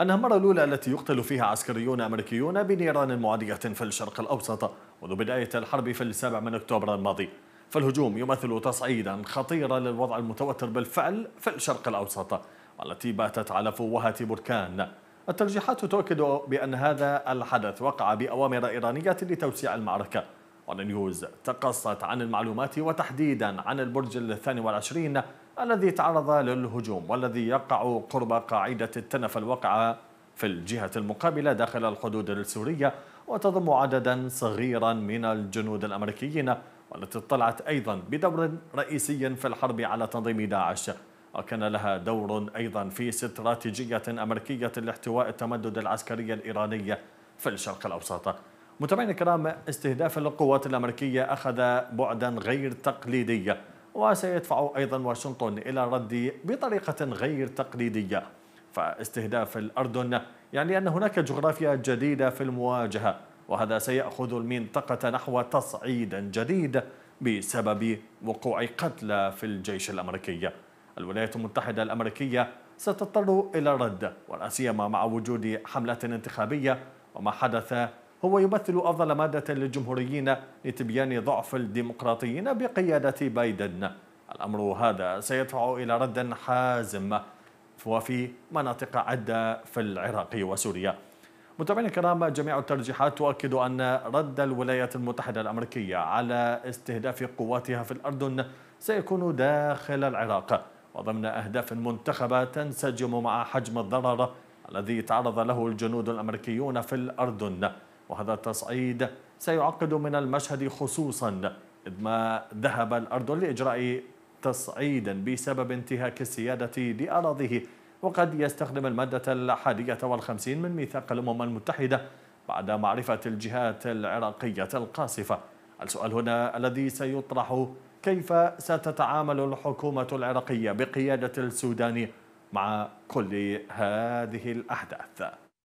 أنها المرة الأولى التي يقتل فيها عسكريون أمريكيون بنيران معادية في الشرق الأوسط منذ بداية الحرب في السابع من أكتوبر الماضي فالهجوم يمثل تصعيدا خطيرا للوضع المتوتر بالفعل في الشرق الأوسط والتي باتت على فوهة بركان الترجيحات تؤكد بأن هذا الحدث وقع بأوامر إيرانية لتوسيع المعركة نيوز تقصت عن المعلومات وتحديدا عن البرج الثاني والعشرين الذي تعرض للهجوم والذي يقع قرب قاعدة التنف الواقعة في الجهة المقابلة داخل الحدود السورية وتضم عددا صغيرا من الجنود الأمريكيين والتي اطلعت أيضا بدور رئيسي في الحرب على تنظيم داعش وكان لها دور أيضا في استراتيجية أمريكية لاحتواء التمدد العسكري الإيراني في الشرق الأوسط متابعينا الكرام استهداف القوات الأمريكية أخذ بعدا غير تقليدية وسيدفع أيضا واشنطن إلى الرد بطريقة غير تقليدية فاستهداف الأردن يعني أن هناك جغرافيا جديدة في المواجهة وهذا سيأخذ المنطقة نحو تصعيد جديد بسبب وقوع قتلى في الجيش الأمريكي الولايات المتحدة الأمريكية ستضطر إلى الرد ولا سيما مع وجود حملات انتخابية وما حدث هو يمثل أفضل مادة للجمهوريين لتبيان ضعف الديمقراطيين بقيادة بايدن الأمر هذا سيدفع إلى رد حازم وفي مناطق عدة في العراق وسوريا متابعينا الكرام جميع الترجيحات تؤكد أن رد الولايات المتحدة الأمريكية على استهداف قواتها في الأردن سيكون داخل العراق وضمن أهداف منتخبة تنسجم مع حجم الضرر الذي تعرض له الجنود الأمريكيون في الأردن وهذا التصعيد سيعقد من المشهد خصوصا إذ ما ذهب الأردن لإجراء تصعيدا بسبب انتهاك السيادة لأراضيه وقد يستخدم المادة الحادية والخمسين من ميثاق الأمم المتحدة بعد معرفة الجهات العراقية القاصفة السؤال هنا الذي سيطرح كيف ستتعامل الحكومة العراقية بقيادة السودان مع كل هذه الأحداث